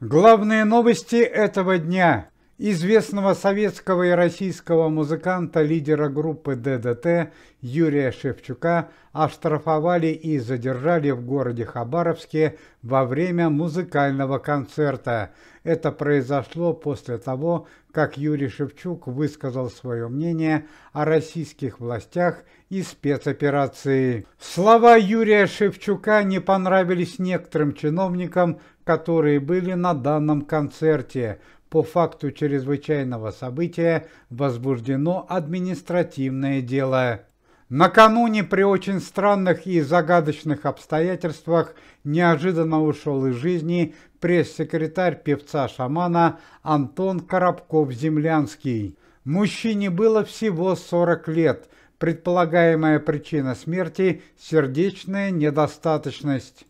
Главные новости этого дня известного советского и российского музыканта, лидера группы ДДТ Юрия Шевчука оштрафовали и задержали в городе Хабаровске во время музыкального концерта. Это произошло после того, как Юрий Шевчук высказал свое мнение о российских властях и спецоперации. Слова Юрия Шевчука не понравились некоторым чиновникам, которые были на данном концерте – по факту чрезвычайного события возбуждено административное дело. Накануне при очень странных и загадочных обстоятельствах неожиданно ушел из жизни пресс-секретарь певца-шамана Антон Коробков-Землянский. Мужчине было всего 40 лет, предполагаемая причина смерти – сердечная недостаточность.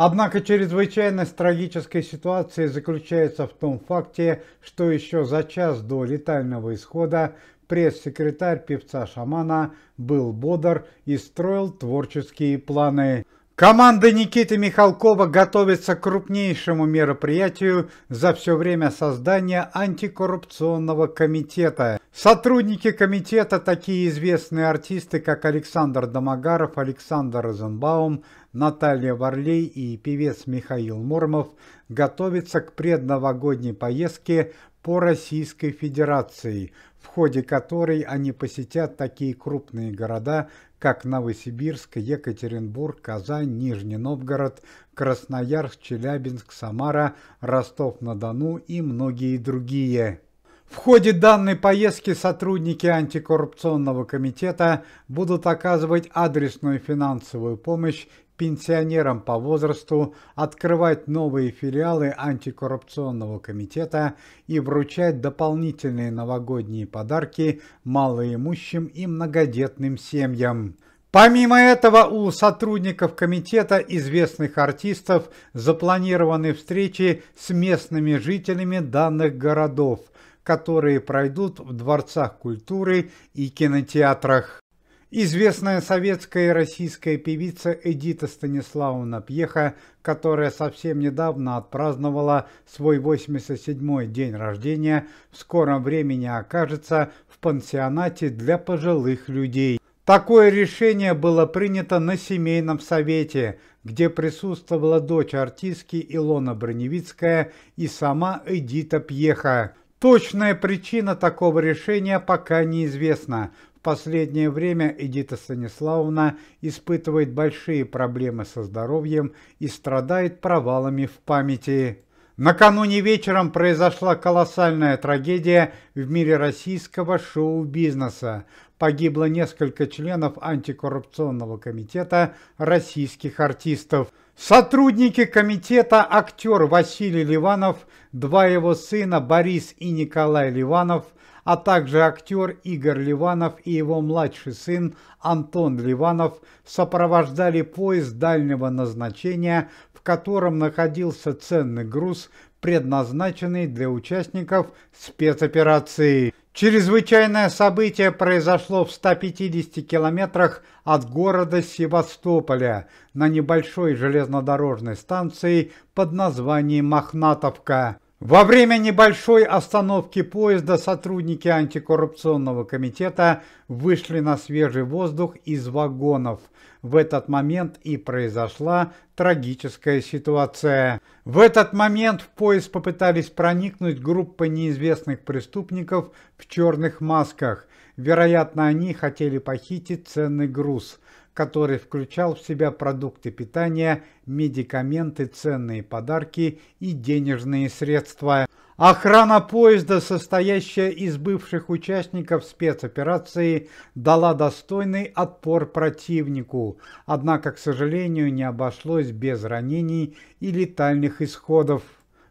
Однако чрезвычайность трагической ситуации заключается в том факте, что еще за час до летального исхода пресс-секретарь певца-шамана был бодр и строил творческие планы. Команда Никиты Михалкова готовится к крупнейшему мероприятию за все время создания антикоррупционного комитета. Сотрудники комитета – такие известные артисты, как Александр Домогаров, Александр Розенбаум, Наталья Варлей и певец Михаил Мурмов, готовятся к предновогодней поездке по Российской Федерации, в ходе которой они посетят такие крупные города, как Новосибирск, Екатеринбург, Казань, Нижний Новгород, Красноярск, Челябинск, Самара, Ростов-на-Дону и многие другие. В ходе данной поездки сотрудники антикоррупционного комитета будут оказывать адресную финансовую помощь пенсионерам по возрасту, открывать новые филиалы антикоррупционного комитета и вручать дополнительные новогодние подарки малоимущим и многодетным семьям. Помимо этого, у сотрудников комитета известных артистов запланированы встречи с местными жителями данных городов – которые пройдут в дворцах культуры и кинотеатрах. Известная советская и российская певица Эдита Станиславовна Пьеха, которая совсем недавно отпраздновала свой 87-й день рождения, в скором времени окажется в пансионате для пожилых людей. Такое решение было принято на семейном совете, где присутствовала дочь артистки Илона Броневицкая и сама Эдита Пьеха. Точная причина такого решения пока неизвестна. В последнее время Эдита Станиславовна испытывает большие проблемы со здоровьем и страдает провалами в памяти. Накануне вечером произошла колоссальная трагедия в мире российского шоу-бизнеса. Погибло несколько членов антикоррупционного комитета российских артистов – Сотрудники комитета, актер Василий Ливанов, два его сына Борис и Николай Ливанов, а также актер Игорь Ливанов и его младший сын Антон Ливанов сопровождали поезд дальнего назначения, в котором находился ценный груз, предназначенный для участников спецоперации. Чрезвычайное событие произошло в 150 километрах от города Севастополя на небольшой железнодорожной станции под названием Мохнатовка. Во время небольшой остановки поезда сотрудники антикоррупционного комитета вышли на свежий воздух из вагонов. В этот момент и произошла трагическая ситуация. В этот момент в поезд попытались проникнуть группа неизвестных преступников в черных масках. Вероятно, они хотели похитить ценный груз который включал в себя продукты питания, медикаменты, ценные подарки и денежные средства. Охрана поезда, состоящая из бывших участников спецоперации, дала достойный отпор противнику, однако, к сожалению, не обошлось без ранений и летальных исходов.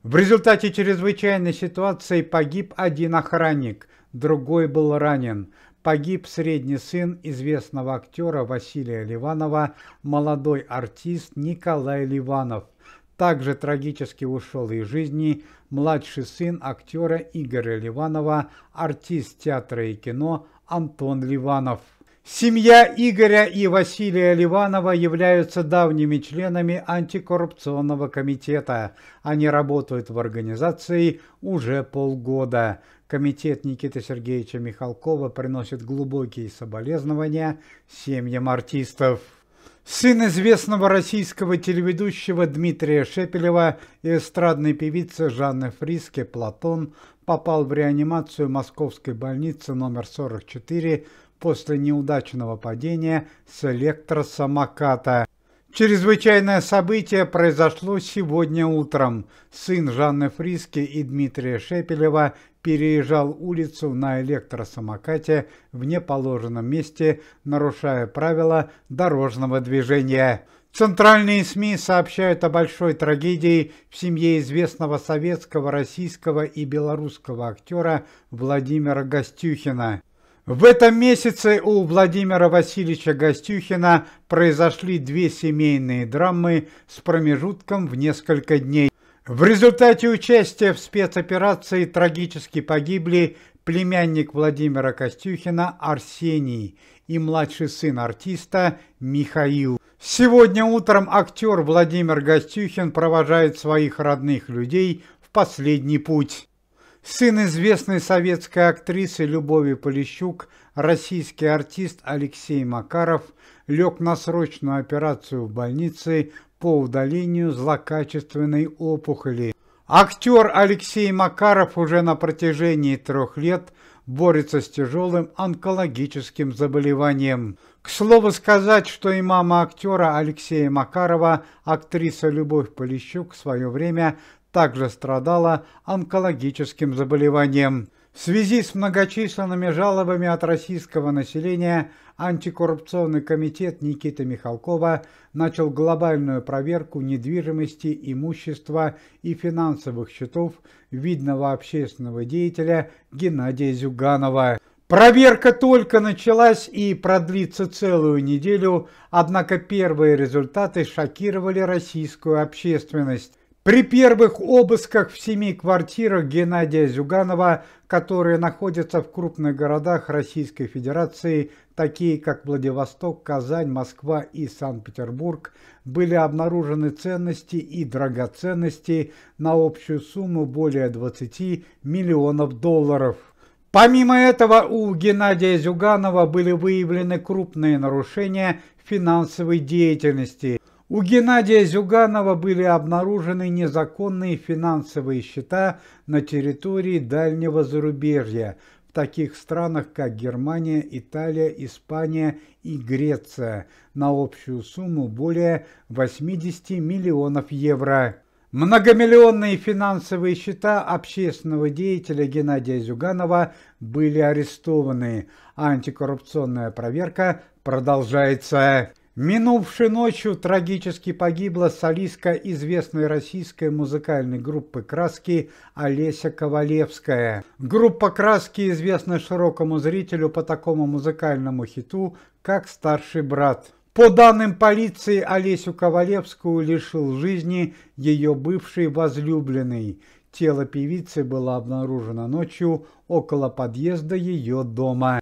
В результате чрезвычайной ситуации погиб один охранник, другой был ранен – погиб средний сын известного актера Василия Ливанова, молодой артист Николай Ливанов. Также трагически ушел из жизни младший сын актера Игоря Ливанова, артист театра и кино Антон Ливанов. Семья Игоря и Василия Ливанова являются давними членами антикоррупционного комитета. Они работают в организации уже полгода. Комитет Никиты Сергеевича Михалкова приносит глубокие соболезнования семьям артистов. Сын известного российского телеведущего Дмитрия Шепелева и эстрадной певицы Жанны Фриске Платон попал в реанимацию московской больницы номер 44 после неудачного падения с электросамоката. Чрезвычайное событие произошло сегодня утром. Сын Жанны Фриски и Дмитрия Шепелева переезжал улицу на электросамокате в неположенном месте, нарушая правила дорожного движения. Центральные СМИ сообщают о большой трагедии в семье известного советского, российского и белорусского актера Владимира Гостюхина. В этом месяце у Владимира Васильевича Гостюхина произошли две семейные драмы с промежутком в несколько дней. В результате участия в спецоперации трагически погибли племянник Владимира Костюхина Арсений и младший сын артиста Михаил. Сегодня утром актер Владимир Гостюхин провожает своих родных людей в последний путь. Сын известной советской актрисы Любови Полищук, российский артист Алексей Макаров лег на срочную операцию в больнице по удалению злокачественной опухоли. Актер Алексей Макаров уже на протяжении трех лет борется с тяжелым онкологическим заболеванием. К слову сказать, что и мама актера Алексея Макарова, актриса Любовь Полищук, в свое время также страдала онкологическим заболеванием. В связи с многочисленными жалобами от российского населения антикоррупционный комитет Никиты Михалкова начал глобальную проверку недвижимости, имущества и финансовых счетов видного общественного деятеля Геннадия Зюганова. Проверка только началась и продлится целую неделю, однако первые результаты шокировали российскую общественность. При первых обысках в семи квартирах Геннадия Зюганова, которые находятся в крупных городах Российской Федерации, такие как Владивосток, Казань, Москва и Санкт-Петербург, были обнаружены ценности и драгоценности на общую сумму более 20 миллионов долларов. Помимо этого, у Геннадия Зюганова были выявлены крупные нарушения финансовой деятельности – у Геннадия Зюганова были обнаружены незаконные финансовые счета на территории дальнего зарубежья, в таких странах, как Германия, Италия, Испания и Греция, на общую сумму более 80 миллионов евро. Многомиллионные финансовые счета общественного деятеля Геннадия Зюганова были арестованы. Антикоррупционная проверка продолжается. Минувшей ночью трагически погибла солистка известной российской музыкальной группы «Краски» Олеся Ковалевская. Группа «Краски» известна широкому зрителю по такому музыкальному хиту, как «Старший брат». По данным полиции, Олесю Ковалевскую лишил жизни ее бывший возлюбленный. Тело певицы было обнаружено ночью около подъезда ее дома.